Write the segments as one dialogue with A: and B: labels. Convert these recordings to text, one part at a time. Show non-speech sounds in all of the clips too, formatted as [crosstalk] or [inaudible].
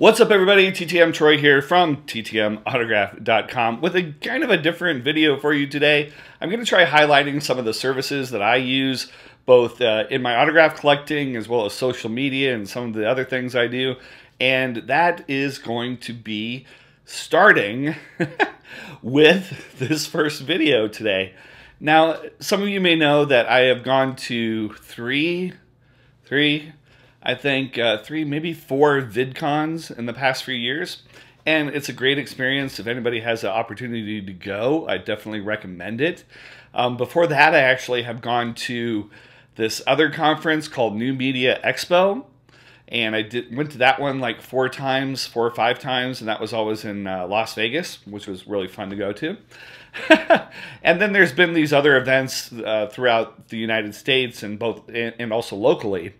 A: What's up, everybody? TTM Troy here from TTMAutograph.com with a kind of a different video for you today. I'm going to try highlighting some of the services that I use both uh, in my autograph collecting as well as social media and some of the other things I do. And that is going to be starting [laughs] with this first video today. Now, some of you may know that I have gone to three, three, I think, uh, three, maybe four VidCons in the past few years. And it's a great experience. If anybody has the opportunity to go, I definitely recommend it. Um, before that, I actually have gone to this other conference called New Media Expo. And I did, went to that one like four times, four or five times, and that was always in uh, Las Vegas, which was really fun to go to. [laughs] and then there's been these other events uh, throughout the United States and both and, and also locally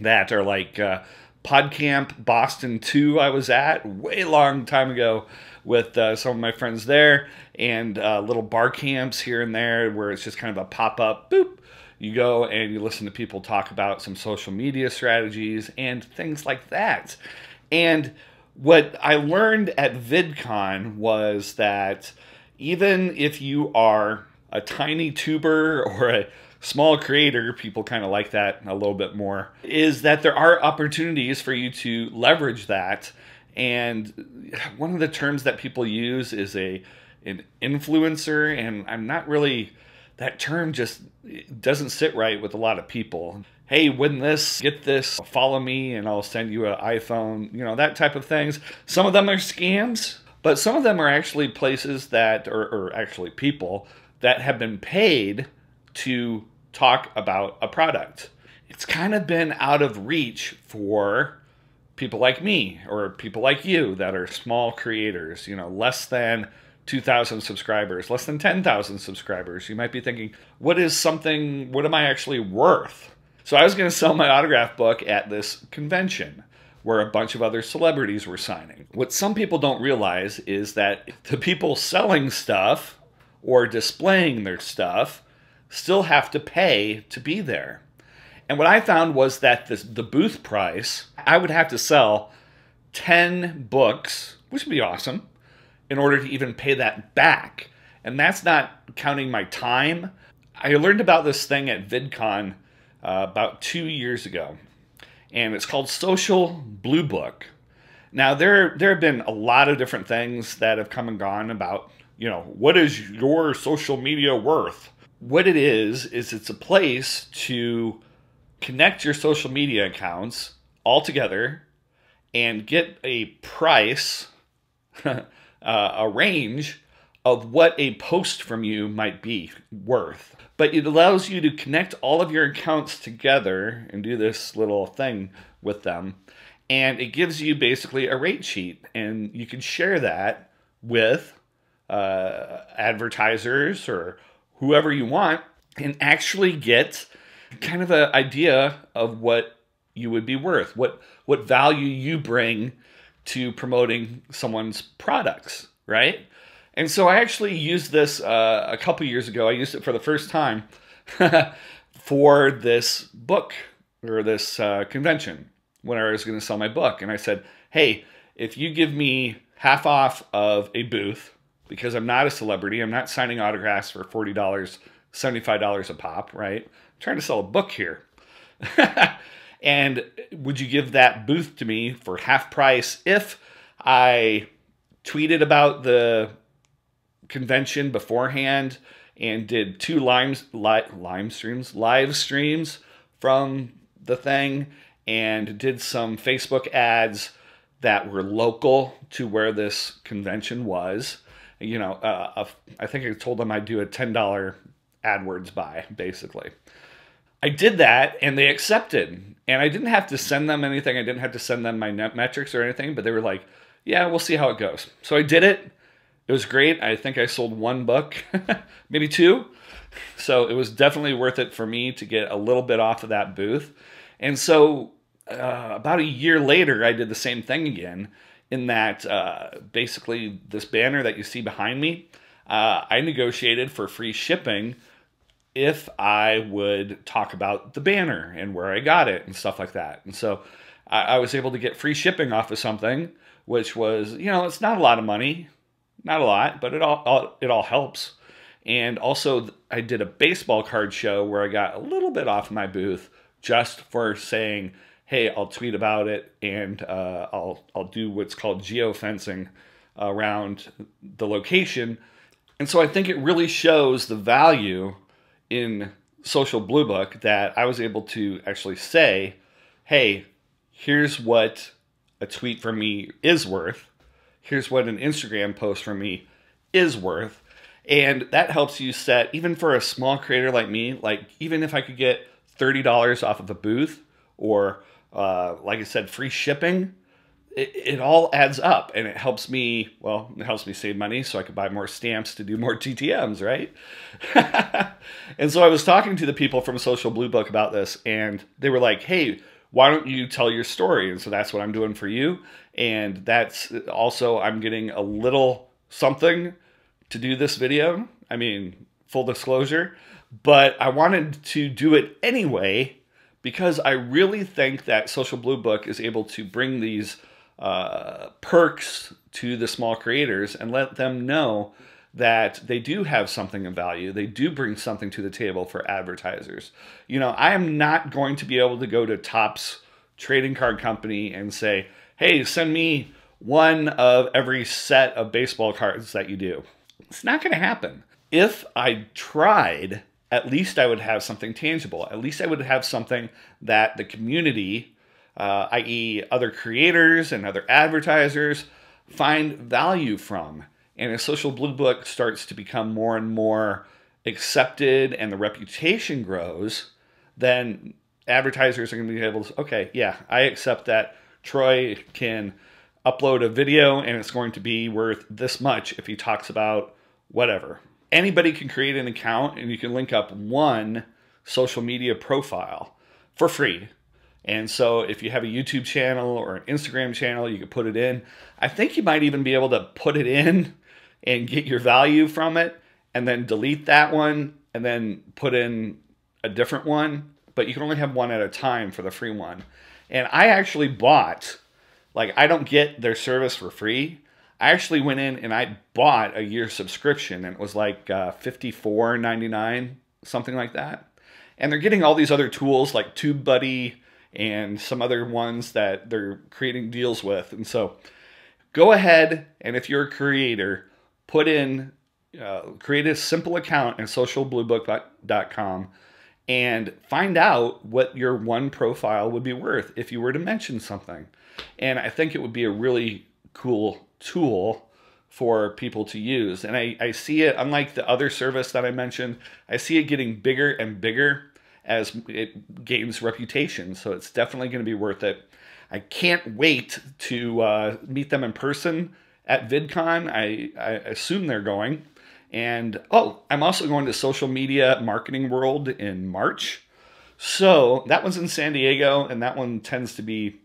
A: that are like uh, PodCamp Boston 2 I was at way long time ago with uh, some of my friends there and uh, little bar camps here and there where it's just kind of a pop-up boop you go and you listen to people talk about some social media strategies and things like that and what I learned at VidCon was that even if you are a tiny tuber [laughs] or a small creator, people kind of like that a little bit more, is that there are opportunities for you to leverage that. And one of the terms that people use is a an influencer, and I'm not really that term just doesn't sit right with a lot of people. Hey, win this, get this, follow me, and I'll send you an iPhone, you know, that type of things. Some of them are scams, but some of them are actually places that, or, or actually people that have been paid to talk about a product. It's kind of been out of reach for people like me or people like you that are small creators, you know, less than 2,000 subscribers, less than 10,000 subscribers. You might be thinking, what is something, what am I actually worth? So I was going to sell my autograph book at this convention where a bunch of other celebrities were signing. What some people don't realize is that the people selling stuff or displaying their stuff still have to pay to be there. And what I found was that this, the booth price, I would have to sell 10 books, which would be awesome, in order to even pay that back. And that's not counting my time. I learned about this thing at VidCon uh, about two years ago, and it's called Social Blue Book. Now there there have been a lot of different things that have come and gone about you know what is your social media worth, what it is is it's a place to connect your social media accounts all together and get a price, [laughs] uh, a range of what a post from you might be worth. But it allows you to connect all of your accounts together and do this little thing with them. And it gives you basically a rate sheet, and you can share that with uh, advertisers or whoever you want and actually get kind of an idea of what you would be worth, what what value you bring to promoting someone's products, right? And so I actually used this uh, a couple years ago. I used it for the first time [laughs] for this book or this uh, convention when I was going to sell my book. And I said, hey, if you give me half off of a booth because I'm not a celebrity. I'm not signing autographs for $40, $75 a pop, right? I'm trying to sell a book here. [laughs] and would you give that booth to me for half price if I tweeted about the convention beforehand and did two limes, li lime streams, live streams from the thing and did some Facebook ads that were local to where this convention was you know, uh, a, I think I told them I'd do a $10 AdWords buy, basically. I did that and they accepted. And I didn't have to send them anything. I didn't have to send them my net metrics or anything, but they were like, yeah, we'll see how it goes. So I did it. It was great. I think I sold one book, [laughs] maybe two. So it was definitely worth it for me to get a little bit off of that booth. And so uh, about a year later, I did the same thing again in that uh, basically this banner that you see behind me, uh, I negotiated for free shipping if I would talk about the banner and where I got it and stuff like that. And so I, I was able to get free shipping off of something, which was, you know, it's not a lot of money, not a lot, but it all, all it all helps. And also, I did a baseball card show where I got a little bit off my booth just for saying, hey, I'll tweet about it and uh, I'll I'll do what's called geofencing around the location. And so I think it really shows the value in Social Blue Book that I was able to actually say, hey, here's what a tweet from me is worth. Here's what an Instagram post from me is worth. And that helps you set, even for a small creator like me, like even if I could get $30 off of a booth or uh, like I said, free shipping. It, it, all adds up and it helps me, well, it helps me save money so I could buy more stamps to do more [laughs] TTMs, right? [laughs] and so I was talking to the people from Social Blue Book about this and they were like, hey, why don't you tell your story? And so that's what I'm doing for you. And that's also, I'm getting a little something to do this video. I mean, full disclosure, but I wanted to do it anyway because I really think that Social Blue Book is able to bring these uh, perks to the small creators and let them know that they do have something of value. They do bring something to the table for advertisers. You know, I am not going to be able to go to Tops Trading Card Company and say, hey, send me one of every set of baseball cards that you do. It's not going to happen. If I tried, at least I would have something tangible. At least I would have something that the community, uh, i.e., other creators and other advertisers, find value from. And as Social Blue Book starts to become more and more accepted and the reputation grows, then advertisers are going to be able to, okay, yeah, I accept that Troy can upload a video and it's going to be worth this much if he talks about whatever, anybody can create an account and you can link up one social media profile for free. And so if you have a YouTube channel or an Instagram channel, you can put it in. I think you might even be able to put it in and get your value from it and then delete that one and then put in a different one. But you can only have one at a time for the free one. And I actually bought, like, I don't get their service for free. I actually went in and I bought a year subscription and it was like uh, $54.99, something like that. And they're getting all these other tools like TubeBuddy and some other ones that they're creating deals with. And so go ahead and if you're a creator, put in, uh, create a simple account at socialbluebook.com and find out what your one profile would be worth if you were to mention something. And I think it would be a really cool tool for people to use. And I, I see it, unlike the other service that I mentioned, I see it getting bigger and bigger as it gains reputation. So it's definitely going to be worth it. I can't wait to uh, meet them in person at VidCon. I, I assume they're going. And oh, I'm also going to Social Media Marketing World in March. So that one's in San Diego, and that one tends to be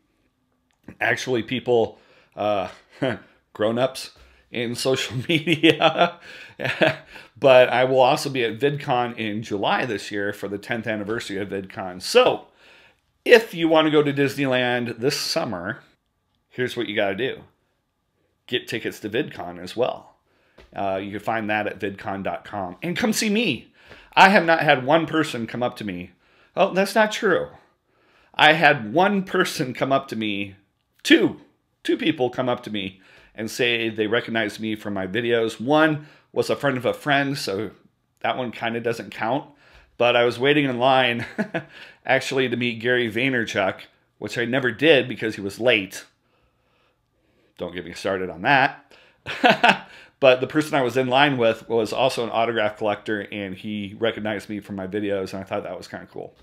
A: actually people. Uh, [laughs] grown-ups in [laughs] social media. [laughs] but I will also be at VidCon in July this year for the 10th anniversary of VidCon. So, if you want to go to Disneyland this summer, here's what you got to do get tickets to VidCon as well. Uh, you can find that at vidcon.com. And come see me. I have not had one person come up to me. Oh, that's not true. I had one person come up to me, two, two people come up to me and say they recognize me from my videos. One was a friend of a friend, so that one kind of doesn't count. But I was waiting in line [laughs] actually to meet Gary Vaynerchuk, which I never did because he was late. Don't get me started on that. [laughs] but the person I was in line with was also an autograph collector and he recognized me from my videos and I thought that was kind of cool.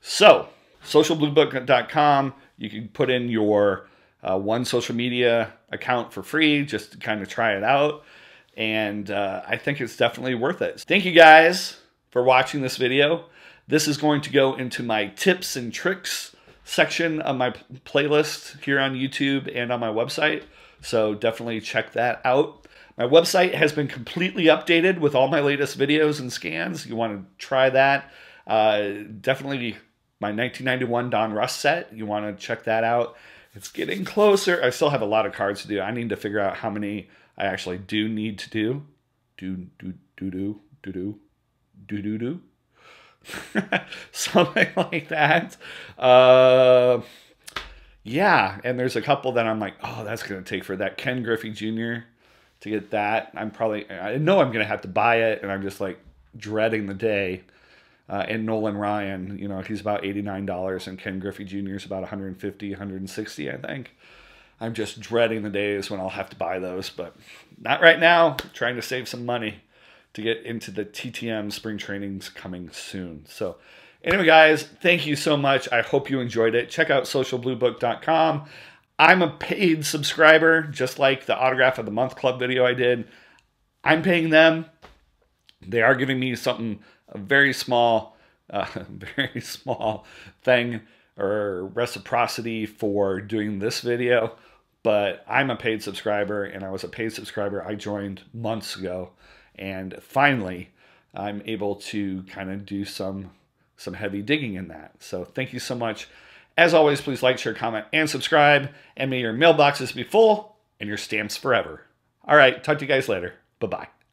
A: So, socialbluebook.com, you can put in your uh, one social media account for free just to kind of try it out. And uh, I think it's definitely worth it. Thank you guys for watching this video. This is going to go into my tips and tricks section of my playlist here on YouTube and on my website. So definitely check that out. My website has been completely updated with all my latest videos and scans. You want to try that. Uh, definitely my 1991 Don Russ set. You want to check that out. It's getting closer. I still have a lot of cards to do. I need to figure out how many I actually do need to do. Do, do, do, do, do, do, do, do, do. [laughs] Something like that. Uh, yeah, and there's a couple that I'm like, oh, that's going to take for that. Ken Griffey Jr. to get that. I'm probably, I know I'm going to have to buy it, and I'm just like dreading the day uh, and Nolan Ryan, you know, he's about $89 and Ken Griffey Jr. is about 150, 160, I think. I'm just dreading the days when I'll have to buy those, but not right now. I'm trying to save some money to get into the TTM spring trainings coming soon. So anyway, guys, thank you so much. I hope you enjoyed it. Check out socialbluebook.com. I'm a paid subscriber, just like the Autograph of the Month Club video I did. I'm paying them. They are giving me something a very small, uh, [laughs] very small thing or reciprocity for doing this video, but I'm a paid subscriber and I was a paid subscriber. I joined months ago and finally I'm able to kind of do some, some heavy digging in that. So thank you so much. As always, please like, share, comment, and subscribe. And may your mailboxes be full and your stamps forever. All right, talk to you guys later. Bye-bye.